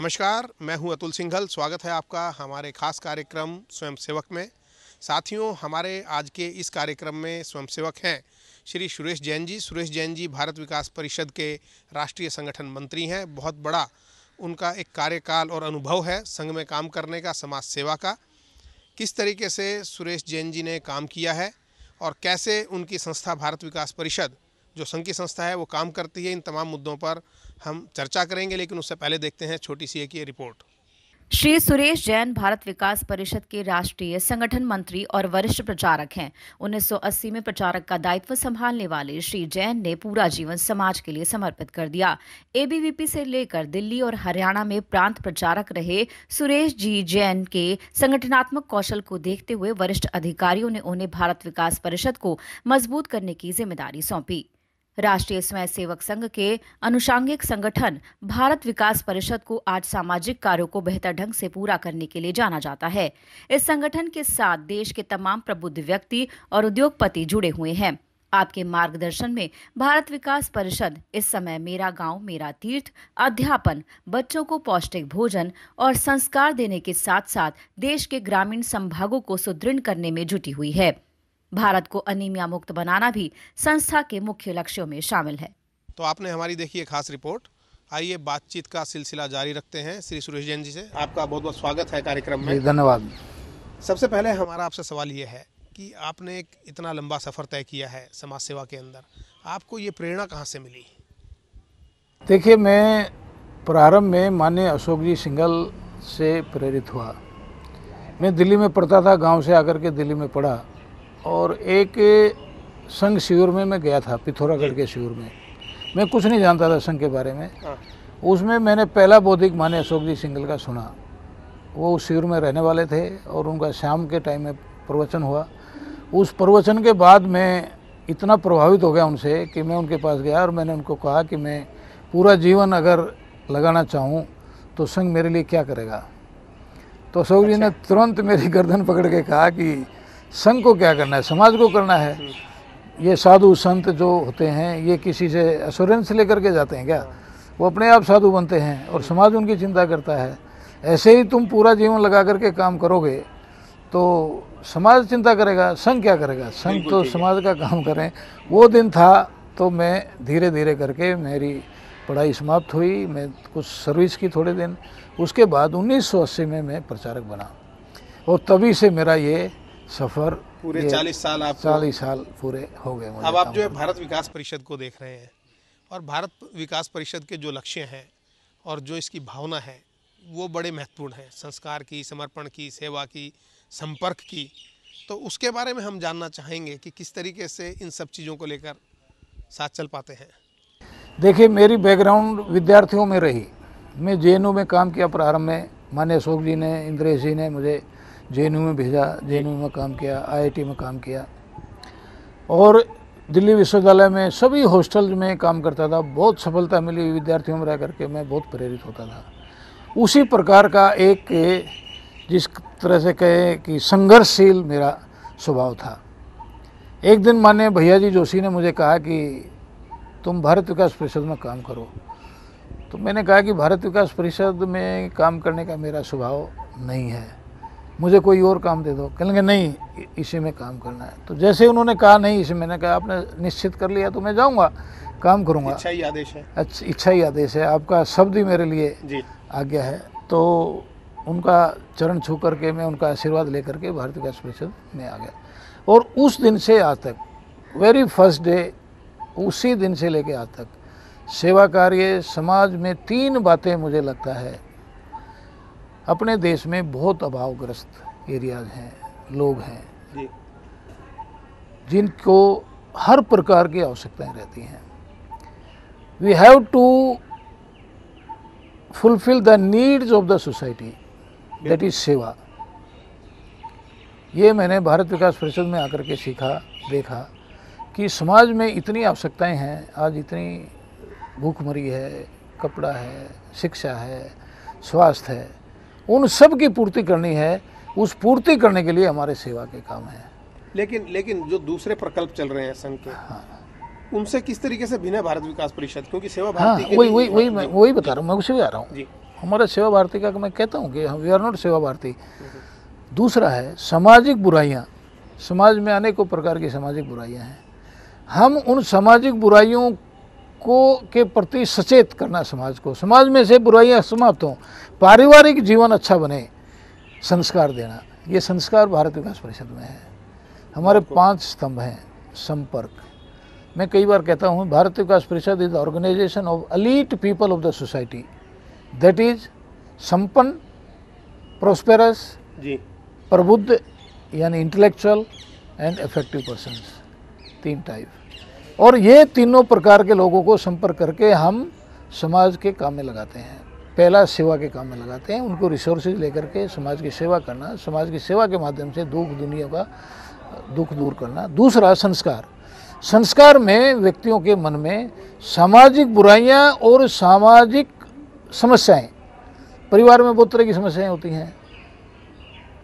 नमस्कार मैं हूं अतुल सिंघल स्वागत है आपका हमारे खास कार्यक्रम स्वयंसेवक में साथियों हमारे आज के इस कार्यक्रम में स्वयंसेवक हैं श्री सुरेश जैन जी सुरेश जैन जी भारत विकास परिषद के राष्ट्रीय संगठन मंत्री हैं बहुत बड़ा उनका एक कार्यकाल और अनुभव है संघ में काम करने का समाज सेवा का किस तरीके से सुरेश जैन जी ने काम किया है और कैसे उनकी संस्था भारत विकास परिषद जो संघ की संस्था है वो काम करती है इन तमाम मुद्दों पर हम चर्चा करेंगे लेकिन उससे पहले देखते हैं छोटी सी एक ये रिपोर्ट श्री सुरेश जैन भारत विकास परिषद के राष्ट्रीय संगठन मंत्री और वरिष्ठ प्रचारक हैं 1980 में प्रचारक का दायित्व संभालने वाले श्री जैन ने पूरा जीवन समाज के लिए समर्पित कर दिया एबीवीपी से लेकर दिल्ली और हरियाणा में प्रांत प्रचारक रहे सुरेश जी जैन के संगठनात्मक कौशल को देखते हुए वरिष्ठ अधिकारियों ने उन्हें भारत विकास परिषद को मजबूत करने की जिम्मेदारी सौंपी राष्ट्रीय स्वयंसेवक संघ के अनुषांगिक संगठन भारत विकास परिषद को आज सामाजिक कार्यों को बेहतर ढंग से पूरा करने के लिए जाना जाता है इस संगठन के साथ देश के तमाम प्रबुद्ध व्यक्ति और उद्योगपति जुड़े हुए हैं आपके मार्गदर्शन में भारत विकास परिषद इस समय मेरा गांव मेरा तीर्थ अध्यापन बच्चों को पौष्टिक भोजन और संस्कार देने के साथ साथ देश के ग्रामीण संभागों को सुदृढ़ करने में जुटी हुई है भारत को अनिमिया मुक्त बनाना भी संस्था के मुख्य लक्ष्यों में शामिल है तो आपने हमारी देखी है खास रिपोर्ट आइए बातचीत का सिलसिला जारी रखते हैं श्री सुरेश जैन जी से आपका बहुत बहुत स्वागत है कार्यक्रम में धन्यवाद सबसे पहले हमारा आपसे सवाल ये है कि आपने एक इतना लंबा सफ़र तय किया है समाज सेवा के अंदर आपको ये प्रेरणा कहाँ से मिली देखिए मैं प्रारंभ में मान्य अशोक जी सिंगल से प्रेरित हुआ मैं दिल्ली में पढ़ता था गांव से आकर के दिल्ली में पढ़ा और एक संघ शिविर में मैं गया था पिथौरागढ़ के शिविर में मैं कुछ नहीं जानता था संघ के बारे में हाँ। उसमें मैंने पहला बौद्धिक माने अशोक जी सिंगल का सुना वो उस शिविर में रहने वाले थे और उनका शाम के टाइम में प्रवचन हुआ उस प्रवचन के बाद मैं इतना प्रभावित हो गया उनसे कि मैं उनके पास गया और मैंने उनको कहा कि मैं पूरा जीवन अगर लगाना चाहूँ तो संघ मेरे लिए क्या करेगा तो अशोक अच्छा। जी ने अच्छा। तुरंत मेरी गर्दन पकड़ के कहा कि संघ को क्या करना है समाज को करना है ये साधु संत जो होते हैं ये किसी से एश्योरेंस लेकर के जाते हैं क्या वो अपने आप साधु बनते हैं और समाज उनकी चिंता करता है ऐसे ही तुम पूरा जीवन लगा करके काम करोगे तो समाज चिंता करेगा संघ क्या करेगा संघ तो समाज का काम करें वो दिन था तो मैं धीरे धीरे करके मेरी पढ़ाई समाप्त हुई मैं कुछ सर्विस की थोड़े दिन उसके बाद 1980 में मैं प्रचारक बना और तभी से मेरा ये सफर पूरे चालीस साल आप चालीस साल पूरे हो गए अब आप जो है भारत विकास परिषद को देख रहे हैं और भारत विकास परिषद के जो लक्ष्य हैं और जो इसकी भावना है वो बड़े महत्वपूर्ण हैं संस्कार की समर्पण की सेवा की संपर्क की तो उसके बारे में हम जानना चाहेंगे कि किस तरीके से इन सब चीज़ों को लेकर साथ चल पाते हैं देखिए मेरी बैकग्राउंड विद्यार्थियों में रही मैं जे में काम किया प्रारंभ में मान्य अशोक जी ने इंद्रेश जी ने मुझे जे में भेजा जे में काम किया आई में काम किया और दिल्ली विश्वविद्यालय में सभी हॉस्टल में काम करता था बहुत सफलता मिली विद्यार्थियों में रह करके मैं बहुत प्रेरित होता था उसी प्रकार का एक जिस तरह से कहे कि संघर्षशील मेरा स्वभाव था एक दिन मान्य भैया जी जोशी ने मुझे कहा कि तुम भारत विकास परिषद में काम करो तो मैंने कहा कि भारत विकास परिषद में काम करने का मेरा स्वभाव नहीं है मुझे कोई और काम दे दो कहेंगे नहीं इसी में काम करना है तो जैसे उन्होंने कहा नहीं इसी मैंने कहा आपने निश्चित कर लिया तो मैं जाऊँगा काम करूँगा इच्छा ही आदेश है अच्छा इच्छा ही आदेश है आपका शब्द ही मेरे लिए जी आज्ञा है तो उनका चरण छू करके मैं उनका आशीर्वाद लेकर के भारतीय गैस परिषद में आ गया और उस दिन से आज तक वेरी फर्स्ट डे उसी दिन से लेके आज तक सेवा कार्य समाज में तीन बातें मुझे लगता है अपने देश में बहुत अभावग्रस्त एरियाज हैं लोग हैं जिनको हर प्रकार की आवश्यकताएं रहती हैं we have to fulfil the needs of the society that is सेवा ये मैंने भारत विकास परिषद में आकर के सीखा देखा कि समाज में इतनी आवश्यकताएं हैं आज इतनी भूखमरी है कपड़ा है शिक्षा है स्वास्थ्य है उन सब की पूर्ति करनी है उस पूर्ति करने के लिए हमारे सेवा के काम है लेकिन लेकिन जो दूसरे प्रकल्प चल रहे हैं संघ के हाँ। उनसे किस तरीके से भिन्न भारत विकास परिषद क्योंकि सेवा हाँ, भारती हाँ, वही वही वही मैं हाँ। वही बता रहा हूँ मैं उसे भी आ रहा हूँ हमारे सेवा भारती का मैं कहता हूँ कि हम वी आर नॉट सेवा भारती हम्म। दूसरा है सामाजिक बुराइयाँ समाज में अनेकों प्रकार की सामाजिक बुराइयाँ हैं हम उन सामाजिक बुराइयों को के प्रति सचेत करना समाज को समाज में से बुराइयां समाप्त हों पारिवारिक जीवन अच्छा बने संस्कार देना ये संस्कार भारत विकास परिषद में है हमारे पांच स्तंभ हैं संपर्क मैं कई बार कहता हूँ Bharat Vikas Parishad is organisation of elite people of the society that is संपन्न प्रोस्पेरस प्रबुद्ध यानी इंटेलेक्चुअल एंड इफेक्टिव पर्सन तीन टाइप और ये तीनों प्रकार के लोगों को संपर्क करके हम समाज के काम में लगाते हैं पहला सेवा के काम में लगाते हैं उनको रिसोर्सेज लेकर के समाज की सेवा करना समाज की सेवा के माध्यम से दुख दुनिया का दुख दूर करना दूसरा संस्कार संस्कार में व्यक्तियों के मन में सामाजिक बुराइयां और सामाजिक समस्याएं परिवार में बहुत तरह की समस्याएं होती हैं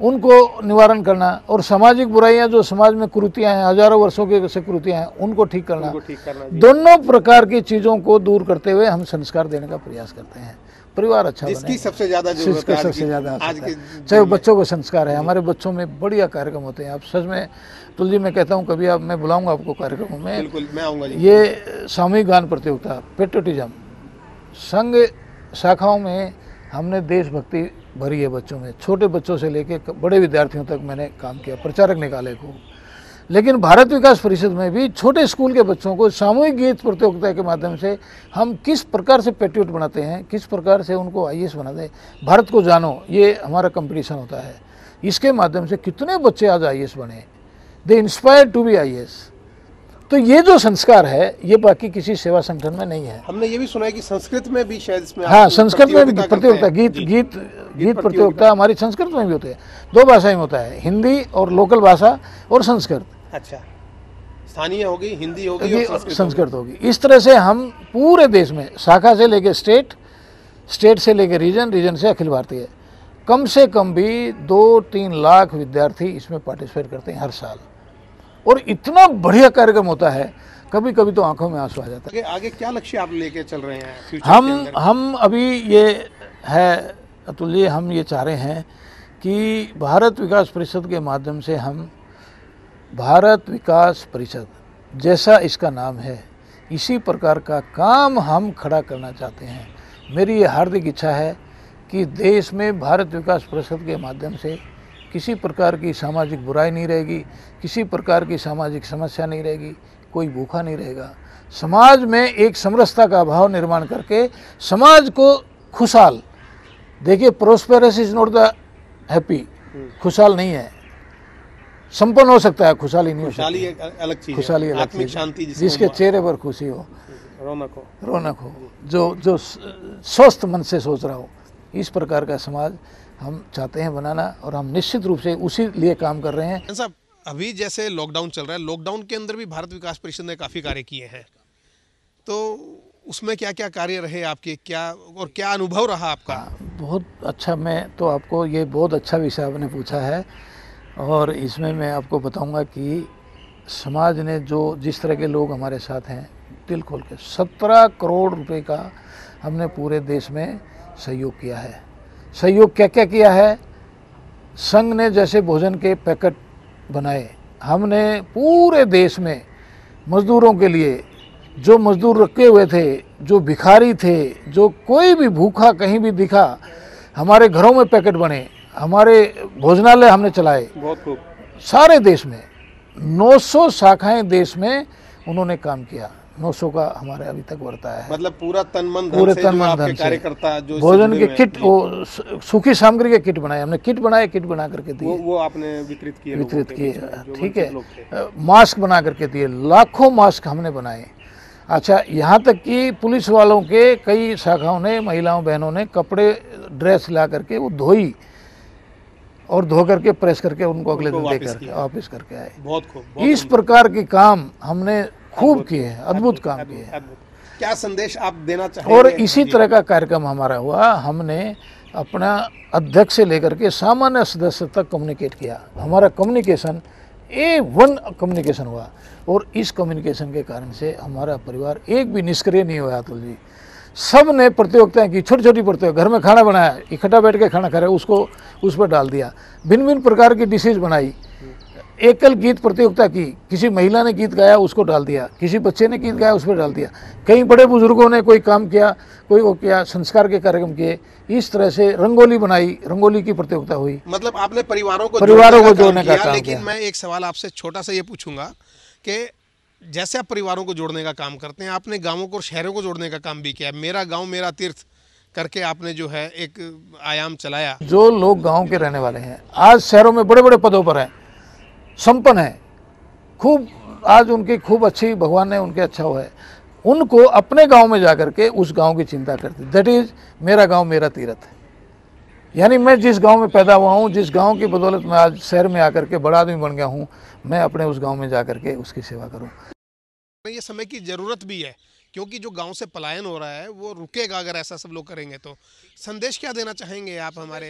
उनको निवारण करना और सामाजिक बुराइयां जो समाज में कुरुतियां हैं हजारों वर्षों के से कुरुतियां हैं उनको ठीक करना, उनको ठीक करना दोनों प्रकार की चीज़ों को दूर करते हुए हम संस्कार देने का प्रयास करते हैं परिवार अच्छा जिसकी सबसे ज्यादा जिसकी सबसे ज्यादा चाहे बच्चों को संस्कार है हमारे बच्चों में बढ़िया कार्यक्रम होते हैं आप सच में तुलजी मैं कहता हूँ कभी आप मैं बुलाऊंगा आपको कार्यक्रमों में ये सामूहिक गान प्रतियोगिता पेट्रोटिज्म संघ शाखाओं में हमने देशभक्ति भरी है बच्चों में छोटे बच्चों से लेकर बड़े विद्यार्थियों तक मैंने काम किया प्रचारक निकाले को लेकिन भारत विकास परिषद में भी छोटे स्कूल के बच्चों को सामूहिक गीत प्रतियोगिता के माध्यम से हम किस प्रकार से पेट्रियट बनाते हैं किस प्रकार से उनको आई बनाते हैं भारत को जानो ये हमारा कंपटीशन होता है इसके माध्यम से कितने बच्चे आज आई बने they inspire to be I तो ये जो संस्कार है ये बाकी किसी सेवा संगठन में नहीं है हमने ये भी सुना है कि संस्कृत में भी शायद इसमें हाँ संस्कृत में प्रतियोगिता गीत गीत गीत प्रतियोगिता हमारी संस्कृत में भी होती है दो भाषाएं होता है हिंदी और लोकल भाषा और संस्कृत अच्छा स्थानीय होगी हिंदी होगी संस्कृत होगी इस तरह से हम पूरे देश में शाखा से लेकर स्टेट स्टेट से लेकर रीजन रीजन से अखिल भारतीय कम से कम भी दो तीन लाख विद्यार्थी इसमें पार्टिसिपेट करते हैं हर साल और इतना बढ़िया कार्यक्रम होता है कभी कभी तो आंखों में आंसू आ जाता है आगे क्या लक्ष्य आप लेके चल रहे हैं हम हम अभी ये है अतुल जी हम ये चाह रहे हैं कि भारत विकास परिषद के माध्यम से हम भारत विकास परिषद जैसा इसका नाम है इसी प्रकार का काम हम खड़ा करना चाहते हैं मेरी ये हार्दिक इच्छा है कि देश में भारत विकास परिषद के माध्यम से किसी प्रकार की सामाजिक बुराई नहीं रहेगी किसी प्रकार की सामाजिक समस्या नहीं रहेगी कोई भूखा नहीं रहेगा समाज में एक समरसता का अभाव निर्माण करके समाज को खुशहाल देखिए prosperous is not the happy खुशहाल नहीं है संपन्न हो सकता है खुशहाली नहीं खुशाली हो अलग चीज खुशहाली अलग चीज शांति जिसके चेहरे पर खुशी हो हम्म, रौनक हो रौनक हो जो जो स्वस्थ मन से सोच रहा हो इस प्रकार का समाज हम चाहते हैं बनाना और हम निश्चित रूप से उसी लिए काम कर रहे हैं साहब अभी जैसे लॉकडाउन चल रहा है लॉकडाउन के अंदर भी भारत विकास परिषद ने काफ़ी कार्य किए हैं तो उसमें क्या क्या कार्य रहे आपके क्या और क्या अनुभव रहा आपका हाँ, बहुत अच्छा मैं तो आपको ये बहुत अच्छा विषय आपने पूछा है और इसमें मैं आपको बताऊंगा कि समाज ने जो जिस तरह के लोग हमारे साथ हैं दिल खोल के सत्रह करोड़ रुपए का हमने पूरे देश में सहयोग किया है सहयोग क्या क्या किया है संघ ने जैसे भोजन के पैकेट बनाए हमने पूरे देश में मज़दूरों के लिए जो मज़दूर रखे हुए थे जो भिखारी थे जो कोई भी भूखा कहीं भी दिखा हमारे घरों में पैकेट बने हमारे भोजनालय हमने चलाए बहुत सारे देश में 900 शाखाएं देश में उन्होंने काम किया नौ सौ का हमारे अभी तक बरताया है मतलब पूरा तन मन पूरे तन मन धन से भोजन के किट वो सूखी सामग्री के किट बनाए हमने किट बनाए किट बना करके दिए वो, वो आपने वितरित किए वितरित किए ठीक है मास्क बना करके दिए लाखों मास्क हमने बनाए अच्छा यहाँ तक कि पुलिस वालों के कई शाखाओं ने महिलाओं बहनों ने कपड़े ड्रेस ला करके वो धोई और धो करके प्रेस करके उनको अगले दिन देकर करके वापस करके आए बहुत खूब इस प्रकार के काम हमने खूब किए हैं अद्भुत काम किए हैं क्या संदेश आप देना चाहेंगे और इसी तरह का कार्यक्रम हमारा हुआ हमने अपना अध्यक्ष से लेकर के सामान्य सदस्य तक कम्युनिकेट किया हमारा कम्युनिकेशन ए वन कम्युनिकेशन हुआ और इस कम्युनिकेशन के कारण से हमारा परिवार एक भी निष्क्रिय नहीं हुआ अतुल जी सब ने प्रतियोगिताएं की छोटी छोटी प्रतियोगिता घर में खाना बनाया इकट्ठा बैठ के खाना खा रहे उसको उस पर डाल दिया भिन्न भिन्न प्रकार की डिशेज बनाई एकल गीत प्रतियोगिता की किसी महिला ने गीत गाया उसको डाल दिया किसी बच्चे ने गीत गाया उस पर डाल दिया कई बड़े बुजुर्गों ने कोई काम किया कोई वो किया संस्कार के कार्यक्रम किए इस तरह से रंगोली बनाई रंगोली की प्रतियोगिता हुई मतलब आपने परिवारों को परिवारों को जोड़ने का, काम लेकिन मैं एक सवाल आपसे छोटा सा ये पूछूंगा कि जैसे आप परिवारों को जोड़ने का काम करते हैं आपने गाँवों को और शहरों को जोड़ने का काम भी किया मेरा गाँव मेरा तीर्थ करके आपने जो है एक आयाम चलाया जो लोग गांव के रहने वाले हैं आज शहरों में बड़े बड़े पदों पर हैं संपन्न है खूब आज उनकी खूब अच्छी भगवान ने उनके अच्छा हुआ है उनको अपने गांव में जा कर के उस गांव की चिंता करते दैट इज़ मेरा गांव मेरा तीरथ है यानी मैं जिस गांव में पैदा हुआ हूँ जिस गांव की बदौलत मैं आज शहर में आकर के बड़ा आदमी बन गया हूँ मैं अपने उस गांव में जा कर के उसकी सेवा करूँ ये समय की ज़रूरत भी है क्योंकि जो गांव से पलायन हो रहा है वो रुकेगा अगर ऐसा सब लोग करेंगे तो संदेश क्या देना चाहेंगे आप हमारे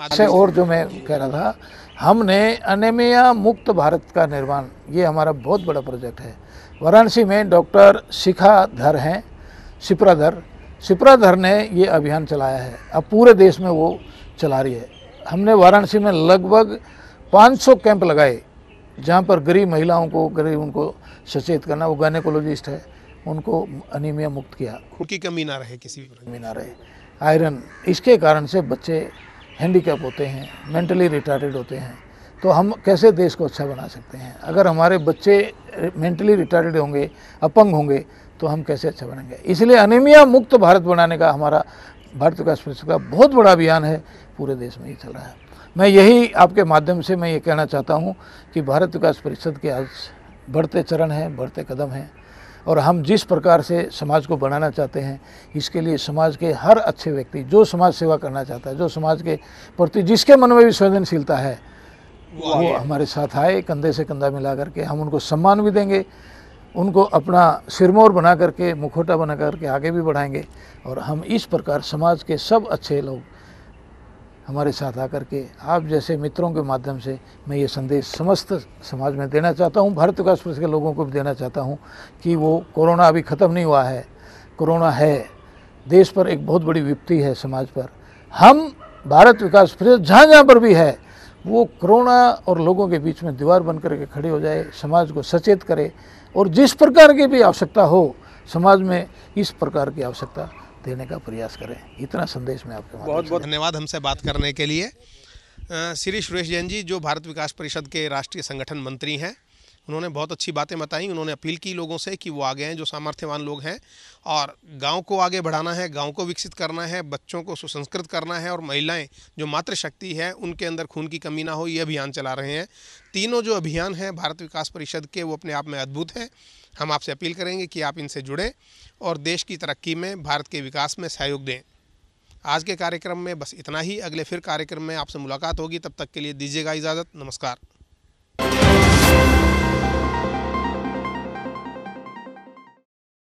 अच्छा, से और जो मैं कह रहा था हमने अनेमिया मुक्त भारत का निर्माण ये हमारा बहुत बड़ा प्रोजेक्ट है वाराणसी में डॉक्टर शिखाधर हैं सिप्राधर शिप्राधर ने ये अभियान चलाया है अब पूरे देश में वो चला रही है हमने वाराणसी में लगभग 500 कैंप लगाए जहाँ पर गरीब महिलाओं को गरीब उनको सचेत करना वो गायनेकोलॉजिस्ट है उनको अनिमिया मुक्त किया उनकी की कमी ना रहे किसी भी कमी ना रहे आयरन इसके कारण से बच्चे हैंडीकैप होते हैं मेंटली रिटार्टेड होते हैं तो हम कैसे देश को अच्छा बना सकते हैं अगर हमारे बच्चे मेंटली रिटार्टेड होंगे अपंग होंगे तो हम कैसे अच्छा बनेंगे इसलिए अनिमिया मुक्त भारत बनाने का हमारा भारत विकास परिषद का बहुत बड़ा अभियान है पूरे देश में ये चल रहा है मैं यही आपके माध्यम से मैं ये कहना चाहता हूँ कि भारत विकास परिषद के आज बढ़ते चरण हैं बढ़ते कदम हैं और हम जिस प्रकार से समाज को बनाना चाहते हैं इसके लिए समाज के हर अच्छे व्यक्ति जो समाज सेवा करना चाहता है जो समाज के प्रति जिसके मन में भी संवेदनशीलता है वो हमारे साथ आए कंधे से कंधा मिला करके हम उनको सम्मान भी देंगे उनको अपना सिरमौर बना करके मुखोटा बना करके आगे भी बढ़ाएंगे और हम इस प्रकार समाज के सब अच्छे लोग हमारे साथ आकर के आप जैसे मित्रों के माध्यम से मैं ये संदेश समस्त समाज में देना चाहता हूँ भारत विकास परिषद के लोगों को भी देना चाहता हूँ कि वो कोरोना अभी ख़त्म नहीं हुआ है कोरोना है देश पर एक बहुत बड़ी विपत्ति है समाज पर हम भारत विकास परिषद जहाँ जहाँ पर भी है वो कोरोना और लोगों के बीच में दीवार बन करके खड़े हो जाए समाज को सचेत करे और जिस प्रकार की भी आवश्यकता हो समाज में इस प्रकार की आवश्यकता देने का प्रयास करें इतना संदेश मैं आपको बहुत बहुत धन्यवाद हमसे बात करने के लिए श्री सुरेश जैन जी जो भारत विकास परिषद के राष्ट्रीय संगठन मंत्री हैं उन्होंने बहुत अच्छी बातें बताई उन्होंने अपील की लोगों से कि वो आगे हैं जो सामर्थ्यवान लोग हैं और गांव को आगे बढ़ाना है गांव को विकसित करना है बच्चों को सुसंस्कृत करना है और महिलाएं जो मातृशक्ति है उनके अंदर खून की कमी ना हो ये अभियान चला रहे हैं तीनों जो अभियान हैं भारत विकास परिषद के वो अपने आप में अद्भुत हैं हम आपसे अपील करेंगे कि आप इनसे जुड़ें और देश की तरक्की में भारत के विकास में सहयोग दें आज के कार्यक्रम में बस इतना ही अगले फिर कार्यक्रम में आपसे मुलाकात होगी तब तक के लिए दीजिएगा इजाज़त नमस्कार